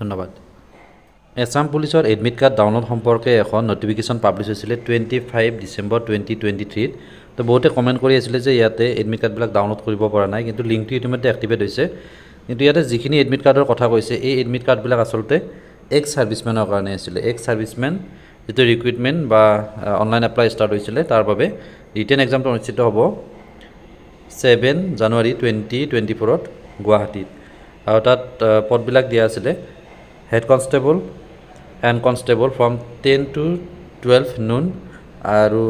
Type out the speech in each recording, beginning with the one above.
ধন্যবাদ এছাম পুলিচৰ admit card download সম্পৰ্কে এখন ন'টিফিকেশ্যন পাব্লিছ হৈছিলে twenty five December twenty twenty থ্ৰীত তো বহুতে কমেণ্ট কৰি আছিলে যে ইয়াতে এডমিট কাৰ্ডবিলাক ডাউনলোড কৰিব পৰা নাই কিন্তু লিংকটো ইতিমধ্যে এক্টিভেট হৈছে কিন্তু ইয়াতে যিখিনি এডমিট কাৰ্ডৰ কথা কৈছে এই এডমিট কাৰ্ডবিলাক আচলতে এক্স ছাৰ্ভিচমেনৰ কাৰণে আছিলে এক্স ছাৰ্ভিচমেন যিটো ৰিক্ৰুইটমেণ্ট বা অনলাইন এপ্লাই ষ্টাৰ্ট হৈছিলে তাৰ বাবে ৰিটেন এক্সামটো অনুষ্ঠিত হ'ব ছেভেন জানুৱাৰী টুৱেণ্টি টুৱেণ্টি ফ'ৰত গুৱাহাটীত আৰু তাত পদবিলাক দিয়া আছিলে head constable and constable from ten to twelve noon আৰু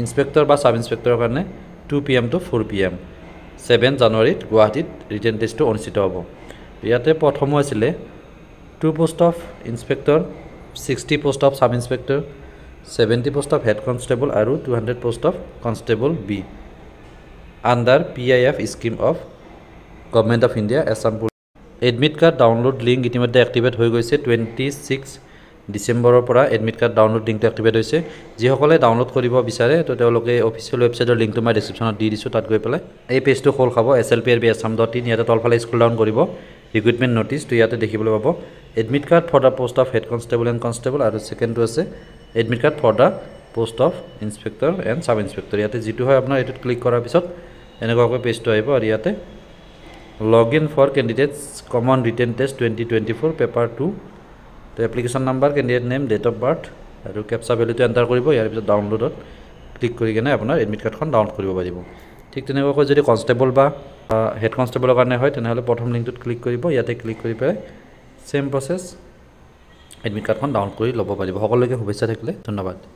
ইঞ্চপেক্টৰ বা ছাব ইঞ্চপেক্টৰৰ কাৰণে two P M to four P M seven জানুৱাৰীত গুৱাহাটীত ৰিটাৰ্ণ টেষ্টটো অনুষ্ঠিত হ'ব ইয়াতে প্ৰথমো আছিলে two post of inspector sixty post of sub inspector seventy post of head constable আৰু two hundred post of constable be under P I F scheme of government of India এছামপুৰ এডমিট কাৰ্ড ডাউনলোড লিংক ইতিমধ্যে activate হৈ গৈছে twenty six ডিচেম্বৰৰ পৰা admit card download লিংকটো activate হৈছে যিসকলে ডাউনলোড কৰিব বিচাৰে তো তেওঁলোকে অফিচিয়েল ৱেবছাইটৰ লিংকটো মই ডিছক্ৰিপশ্যনত দি দিছোঁ তাত গৈ পেলাই এই পেজটো খোল খাব S L P R B S M dot in ইয়াতে তলফালে স্কুল ডাউন কৰিব ৰিক্ৰুইটমেণ্ট নটিছটো ইয়াতে দেখিবলৈ পাব admit card for the post of head constable and constable আৰু ছেকেণ্ডটো আছে admit card for the post of inspector and sub inspector ইয়াতে যিটো হয় আপোনাৰ এইটোত ক্লিক কৰাৰ পিছত এনেকুৱাকৈ পেজটো আহিব আৰু ইয়াতে log in for candidates common written test twenty twenty four paper two তো application number candidate name date of birth আৰু কেপচা ভেলুটো এণ্টাৰ কৰিব ইয়াৰ পিছত ডাউনলোডত ক্লিক কৰি কিনে আপোনাৰ এডমিট কাৰ্ডখন ডাউনলোড কৰিব পাৰিব ঠিক তেনেকুৱাকৈ যদি কনষ্টেবল বা হেড কনষ্টেবলৰ কাৰণে হয় তেনেহ'লে প্ৰথম লিংকটোত ক্লিক কৰিব ইয়াতে ক্লিক কৰি পেলাই ছেম প্ৰচেছ এডমিট কাৰ্ডখন ডাউনলোড কৰি ল'ব পাৰিব সকলোকে শুভেচ্ছা থাকিলে ধন্যবাদ